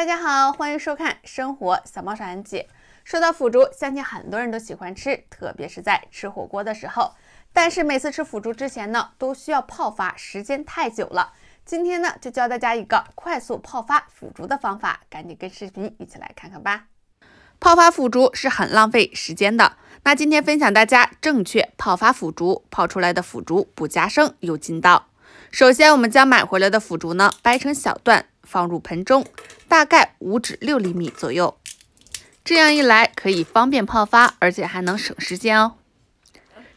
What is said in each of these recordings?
大家好，欢迎收看《生活小猫手》安姐。说到腐竹，相信很多人都喜欢吃，特别是在吃火锅的时候。但是每次吃腐竹之前呢，都需要泡发，时间太久了。今天呢，就教大家一个快速泡发腐竹的方法，赶紧跟视频一起来看看吧。泡发腐竹是很浪费时间的，那今天分享大家正确泡发腐竹，泡出来的腐竹不夹生又劲道。首先，我们将买回来的腐竹呢掰成小段。放入盆中，大概五至六厘米左右，这样一来可以方便泡发，而且还能省时间哦。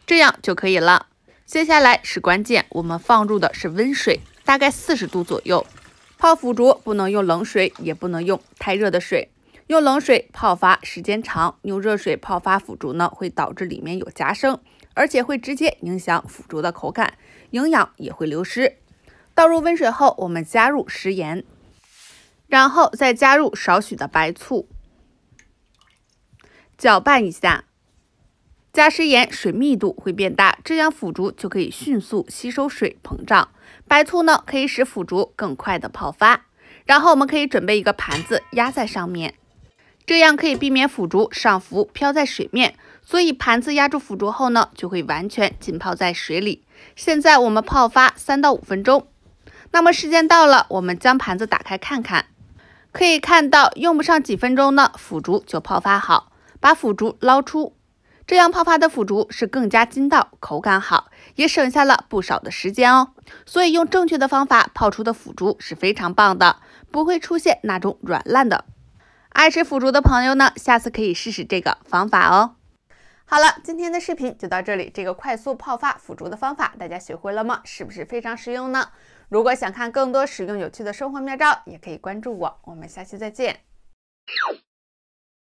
这样就可以了。接下来是关键，我们放入的是温水，大概四十度左右。泡腐竹不能用冷水，也不能用太热的水。用冷水泡发时间长，用热水泡发腐竹呢，会导致里面有夹生，而且会直接影响腐竹的口感，营养也会流失。倒入温水后，我们加入食盐。然后再加入少许的白醋，搅拌一下。加食盐，水密度会变大，这样腐竹就可以迅速吸收水膨胀。白醋呢，可以使腐竹更快的泡发。然后我们可以准备一个盘子压在上面，这样可以避免腐竹上浮飘在水面。所以盘子压住腐竹后呢，就会完全浸泡在水里。现在我们泡发三到五分钟。那么时间到了，我们将盘子打开看看。可以看到，用不上几分钟呢，腐竹就泡发好。把腐竹捞出，这样泡发的腐竹是更加筋道，口感好，也省下了不少的时间哦。所以用正确的方法泡出的腐竹是非常棒的，不会出现那种软烂的。爱吃腐竹的朋友呢，下次可以试试这个方法哦。好了，今天的视频就到这里，这个快速泡发腐竹的方法，大家学会了吗？是不是非常实用呢？如果想看更多实用有趣的生活妙招，也可以关注我。我们下期再见。